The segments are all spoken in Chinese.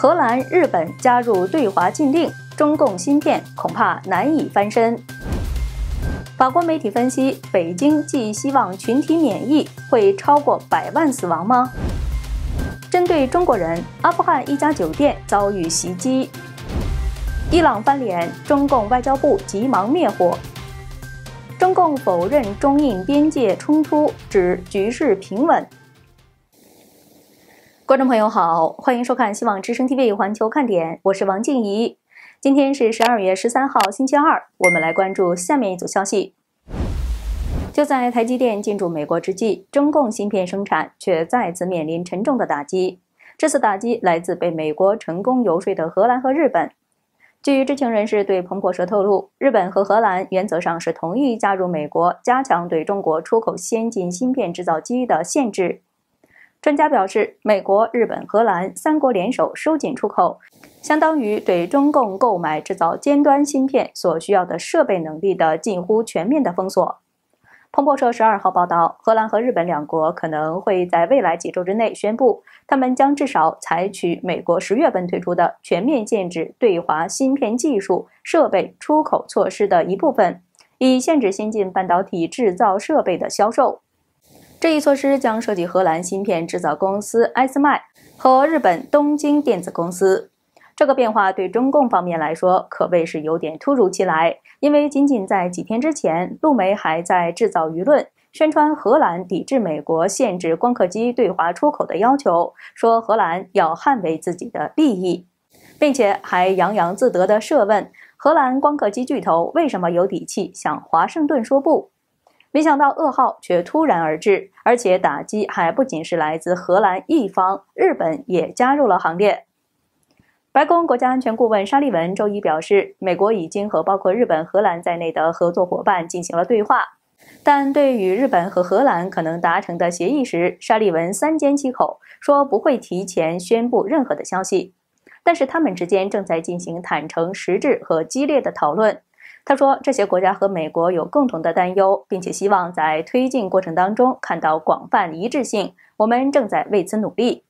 荷兰、日本加入对华禁令，中共芯片恐怕难以翻身。法国媒体分析：北京寄希望群体免疫会超过百万死亡吗？针对中国人，阿富汗一家酒店遭遇袭击。伊朗翻脸，中共外交部急忙灭火。中共否认中印边界冲突，指局势平稳。观众朋友好，欢迎收看《希望之声 TV 环球看点》，我是王静怡。今天是十二月十三号，星期二，我们来关注下面一组消息。就在台积电进驻美国之际，中共芯片生产却再次面临沉重的打击。这次打击来自被美国成功游说的荷兰和日本。据知情人士对彭博社透露，日本和荷兰原则上是同意加入美国，加强对中国出口先进芯片制造机的限制。专家表示，美国、日本、荷兰三国联手收紧出口，相当于对中共购买制造尖端芯片所需要的设备能力的近乎全面的封锁。彭博社十二号报道，荷兰和日本两国可能会在未来几周之内宣布，他们将至少采取美国十月份推出的全面限制对华芯片技术设备出口措施的一部分，以限制先进半导体制造设备的销售。这一措施将涉及荷兰芯片制造公司埃斯麦和日本东京电子公司。这个变化对中共方面来说可谓是有点突如其来，因为仅仅在几天之前，陆媒还在制造舆论，宣传荷兰抵制美国限制光刻机对华出口的要求，说荷兰要捍卫自己的利益，并且还洋洋自得地设问：荷兰光刻机巨头为什么有底气向华盛顿说不？没想到噩耗却突然而至，而且打击还不仅是来自荷兰一方，日本也加入了行列。白宫国家安全顾问沙利文周一表示，美国已经和包括日本、荷兰在内的合作伙伴进行了对话，但对与日本和荷兰可能达成的协议时，沙利文三缄其口，说不会提前宣布任何的消息。但是他们之间正在进行坦诚、实质和激烈的讨论。他说，这些国家和美国有共同的担忧，并且希望在推进过程当中看到广泛一致性。我们正在为此努力。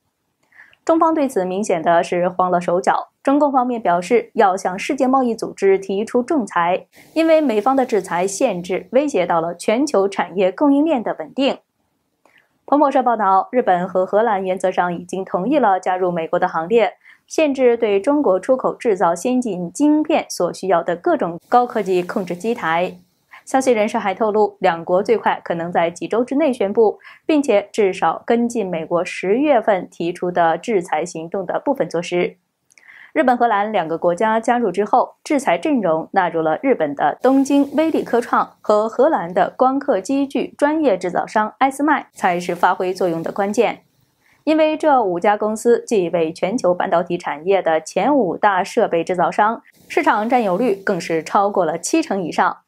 中方对此明显的是慌了手脚。中共方面表示，要向世界贸易组织提出仲裁，因为美方的制裁限制威胁到了全球产业供应链的稳定。彭博社报道，日本和荷兰原则上已经同意了加入美国的行列。限制对中国出口制造先进晶片所需要的各种高科技控制机台。消息人士还透露，两国最快可能在几周之内宣布，并且至少跟进美国十月份提出的制裁行动的部分措施。日本、荷兰两个国家加入之后，制裁阵容纳入了日本的东京威力科创和荷兰的光刻机具专业制造商埃斯麦，才是发挥作用的关键。因为这五家公司即为全球半导体产业的前五大设备制造商，市场占有率更是超过了七成以上。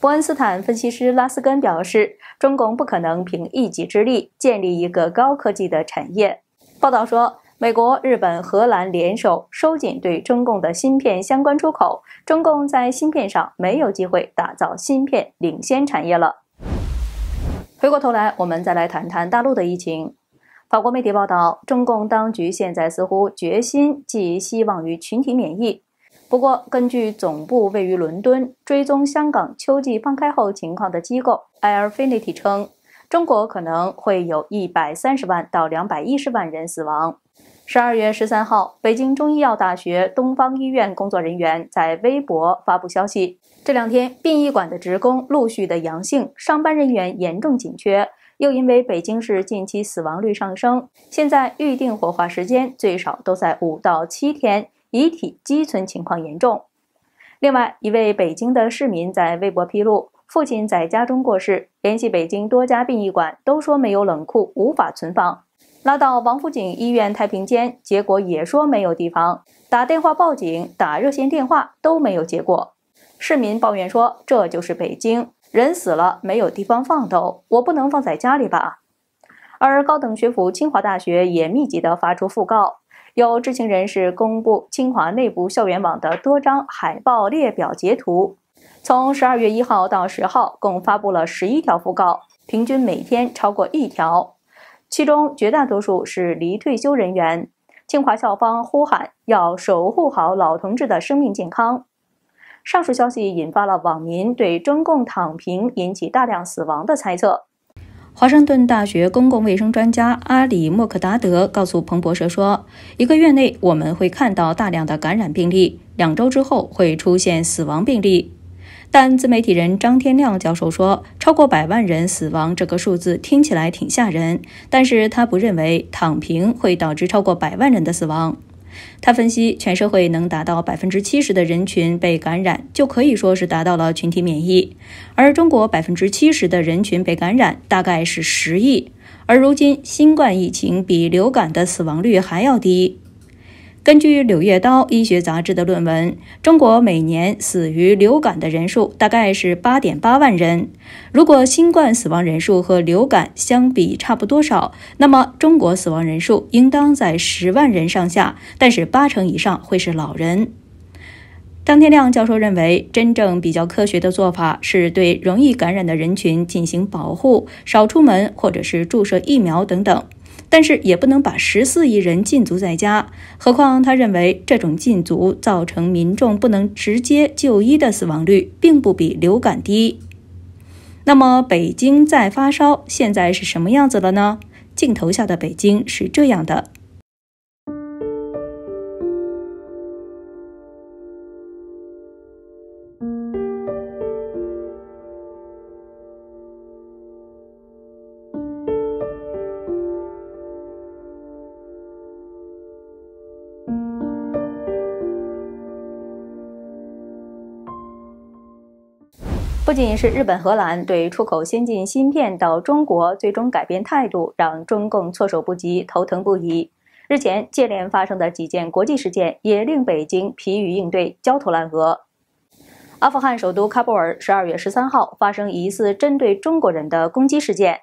伯恩斯坦分析师拉斯根表示，中共不可能凭一己之力建立一个高科技的产业。报道说，美国、日本、荷兰联手收紧对中共的芯片相关出口，中共在芯片上没有机会打造芯片领先产业了。回过头来，我们再来谈谈大陆的疫情。法国媒体报道，中共当局现在似乎决心寄希望于群体免疫。不过，根据总部位于伦敦、追踪香港秋季放开后情况的机构 Airfinity 称，中国可能会有一百三十万到两百一十万人死亡。十二月十三号，北京中医药大学东方医院工作人员在微博发布消息：这两天，殡仪馆的职工陆续的阳性，上班人员严重紧缺。又因为北京市近期死亡率上升，现在预定火化时间最少都在五到七天，遗体积存情况严重。另外，一位北京的市民在微博披露，父亲在家中过世，联系北京多家殡仪馆都说没有冷库，无法存放，拉到王府井医院太平间，结果也说没有地方。打电话报警，打热线电话都没有结果。市民抱怨说，这就是北京。人死了没有地方放都，我不能放在家里吧。而高等学府清华大学也密集地发出讣告，有知情人士公布清华内部校园网的多张海报列表截图，从十二月一号到十号，共发布了十一条讣告，平均每天超过一条。其中绝大多数是离退休人员。清华校方呼喊要守护好老同志的生命健康。上述消息引发了网民对中共躺平引起大量死亡的猜测。华盛顿大学公共卫生专家阿里·默克达德告诉彭博社说：“一个月内我们会看到大量的感染病例，两周之后会出现死亡病例。”但自媒体人张天亮教授说：“超过百万人死亡这个数字听起来挺吓人，但是他不认为躺平会导致超过百万人的死亡。”他分析，全社会能达到百分之七十的人群被感染，就可以说是达到了群体免疫。而中国百分之七十的人群被感染，大概是十亿。而如今，新冠疫情比流感的死亡率还要低。根据《柳叶刀》医学杂志的论文，中国每年死于流感的人数大概是八点八万人。如果新冠死亡人数和流感相比差不多少，那么中国死亡人数应当在十万人上下，但是八成以上会是老人。张天亮教授认为，真正比较科学的做法是对容易感染的人群进行保护，少出门或者是注射疫苗等等。但是也不能把十四亿人禁足在家，何况他认为这种禁足造成民众不能直接就医的死亡率，并不比流感低。那么北京在发烧，现在是什么样子了呢？镜头下的北京是这样的。不仅是日本、荷兰对出口先进芯片到中国最终改变态度，让中共措手不及、头疼不已。日前接连发生的几件国际事件，也令北京疲于应对、焦头烂额。阿富汗首都喀布尔，十二月十三号发生疑似针对中国人的攻击事件。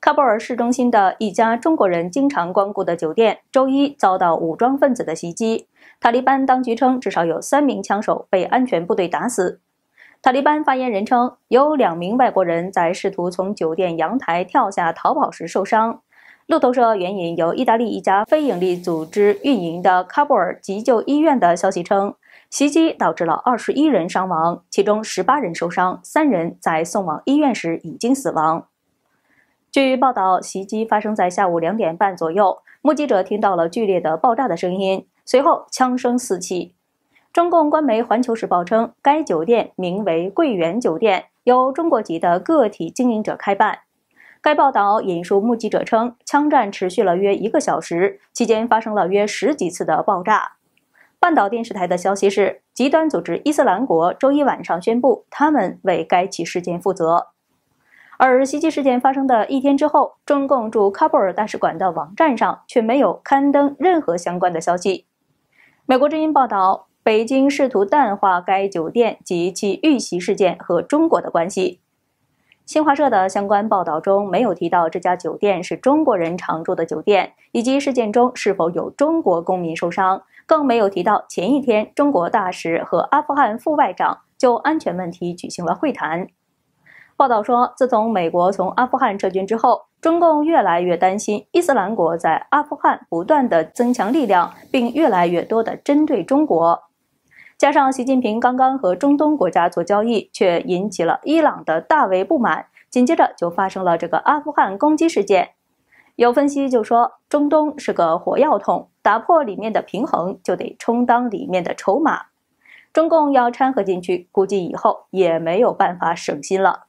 喀布尔市中心的一家中国人经常光顾的酒店，周一遭到武装分子的袭击。塔利班当局称，至少有三名枪手被安全部队打死。塔利班发言人称，有两名外国人在试图从酒店阳台跳下逃跑时受伤。路透社援引由意大利一家非营利组织运营的喀布尔急救医院的消息称，袭击导致了21人伤亡，其中18人受伤，三人在送往医院时已经死亡。据报道，袭击发生在下午两点半左右，目击者听到了剧烈的爆炸的声音，随后枪声四起。中共官媒《环球时报》称，该酒店名为“桂园酒店”，由中国籍的个体经营者开办。该报道引述目击者称，枪战持续了约一个小时，期间发生了约十几次的爆炸。半岛电视台的消息是，极端组织伊斯兰国周一晚上宣布，他们为该起事件负责。而袭击事件发生的一天之后，中共驻喀布尔大使馆的网站上却没有刊登任何相关的消息。美国之音报道。北京试图淡化该酒店及其遇袭事件和中国的关系。新华社的相关报道中没有提到这家酒店是中国人常住的酒店，以及事件中是否有中国公民受伤，更没有提到前一天中国大使和阿富汗副外长就安全问题举行了会谈。报道说，自从美国从阿富汗撤军之后，中共越来越担心伊斯兰国在阿富汗不断的增强力量，并越来越多的针对中国。加上习近平刚刚和中东国家做交易，却引起了伊朗的大为不满，紧接着就发生了这个阿富汗攻击事件。有分析就说，中东是个火药桶，打破里面的平衡就得充当里面的筹码。中共要掺和进去，估计以后也没有办法省心了。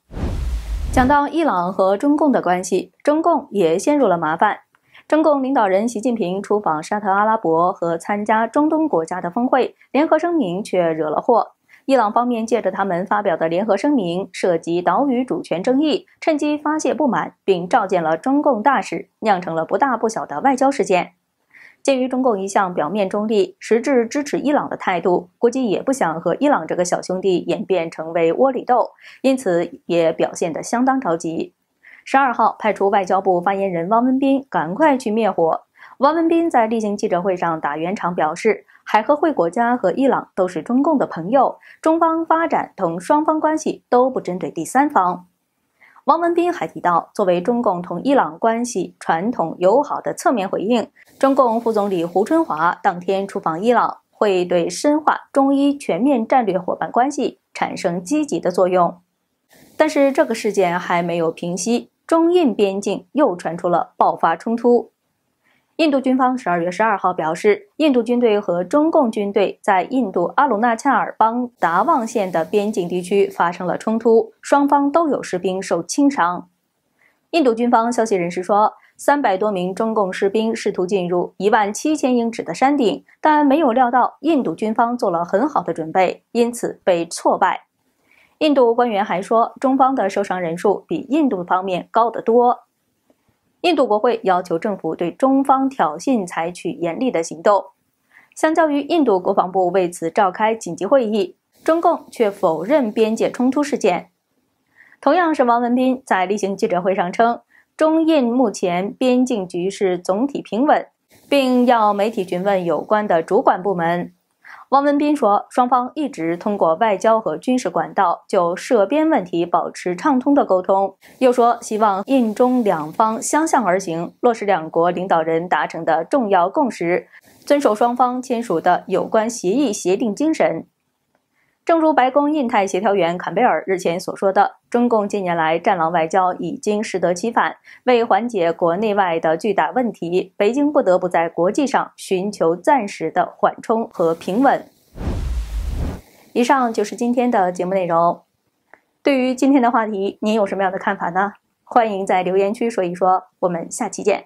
讲到伊朗和中共的关系，中共也陷入了麻烦。中共领导人习近平出访沙特阿拉伯和参加中东国家的峰会，联合声明却惹了祸。伊朗方面借着他们发表的联合声明涉及岛屿主权争议，趁机发泄不满，并召见了中共大使，酿成了不大不小的外交事件。鉴于中共一向表面中立、实质支持伊朗的态度，估计也不想和伊朗这个小兄弟演变成为窝里斗，因此也表现得相当着急。十二号派出外交部发言人汪文斌，赶快去灭火。汪文斌在例行记者会上打圆场，表示海合会国家和伊朗都是中共的朋友，中方发展同双方关系都不针对第三方。汪文斌还提到，作为中共同伊朗关系传统友好的侧面回应，中共副总理胡春华当天出访伊朗，会对深化中伊全面战略伙伴关系产生积极的作用。但是这个事件还没有平息。中印边境又传出了爆发冲突。印度军方十二月十二号表示，印度军队和中共军队在印度阿鲁纳恰尔邦达旺县的边境地区发生了冲突，双方都有士兵受轻伤。印度军方消息人士说，三百多名中共士兵试图进入一万七千英尺的山顶，但没有料到印度军方做了很好的准备，因此被挫败。印度官员还说，中方的受伤人数比印度方面高得多。印度国会要求政府对中方挑衅采取严厉的行动。相较于印度国防部为此召开紧急会议，中共却否认边界冲突事件。同样是王文斌在例行记者会上称，中印目前边境局势总体平稳，并要媒体询问有关的主管部门。王文斌说：“双方一直通过外交和军事管道就涉边问题保持畅通的沟通。”又说：“希望印中两方相向而行，落实两国领导人达成的重要共识，遵守双方签署的有关协议协定精神。”正如白宫印太协调员坎贝尔日前所说的，中共近年来“战狼”外交已经适得其反，为缓解国内外的巨大问题，北京不得不在国际上寻求暂时的缓冲和平稳。以上就是今天的节目内容。对于今天的话题，您有什么样的看法呢？欢迎在留言区说一说。我们下期见。